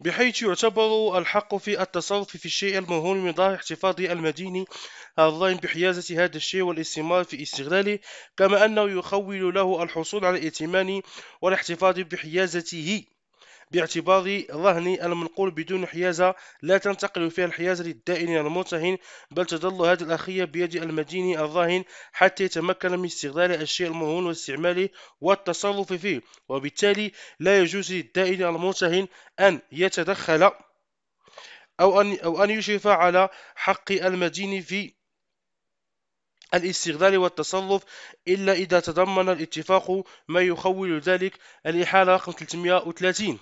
بحيث يعتبر الحق في التصرف في الشيء المرهون من ظاهر احتفاظ المديني الظالم بحيازة هذا الشيء والاستمرار في استغلاله كما أنه يخول له الحصول على الائتمان والاحتفاظ بحيازته باعتبار رهن المنقول بدون حيازة لا تنتقل فيها الحيازة للدائن المرتهن بل تظل هذه الأخية بيد المدين الراهن حتى يتمكن من استغلال الشيء المرهون واستعماله والتصرف فيه وبالتالي لا يجوز للدائن المرتهن أن يتدخل أو أن أو أن يشرف على حق المدين في الاستغلال والتصرف إلا إذا تضمن الاتفاق ما يخول ذلك الإحالة رقم 330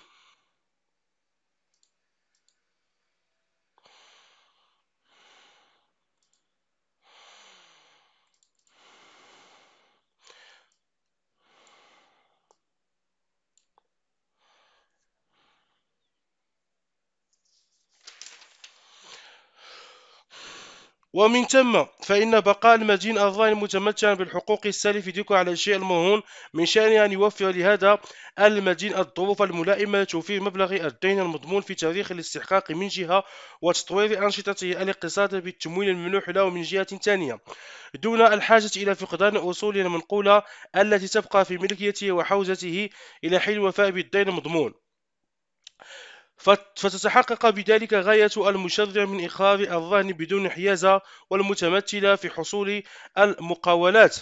ومن ثم فإن بقاء المدين الظاهر متمتعا بالحقوق السالفة ديكو على الشيء المهون من شأنه أن يوفر لهذا المدين الظروف الملائمة لتوفير مبلغ الدين المضمون في تاريخ الاستحقاق من جهة وتطوير أنشطته الاقتصادية بالتمويل الممنوح له من جهة ثانية دون الحاجة إلى فقدان أصول المنقولة التي تبقى في ملكيته وحوزته إلى حين الوفاء بالدين المضمون فتتحقق بذلك غاية المشرع من إخراج الرهن بدون حيازة والمتمثلة في حصول المقاولات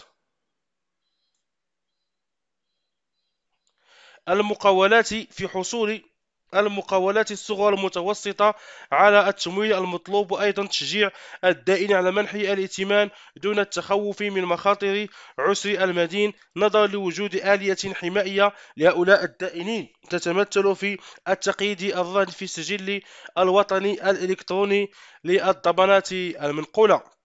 المقاولات في حصول المقاولات الصغرى المتوسطة على التمويل المطلوب وأيضا تشجيع الدائن على منح الائتمان دون التخوف من مخاطر عسر المدين نظرا لوجود آلية حمائية لهؤلاء الدائنين تتمثل في التقييد الظاهر في السجل الوطني الإلكتروني للضمانات المنقولة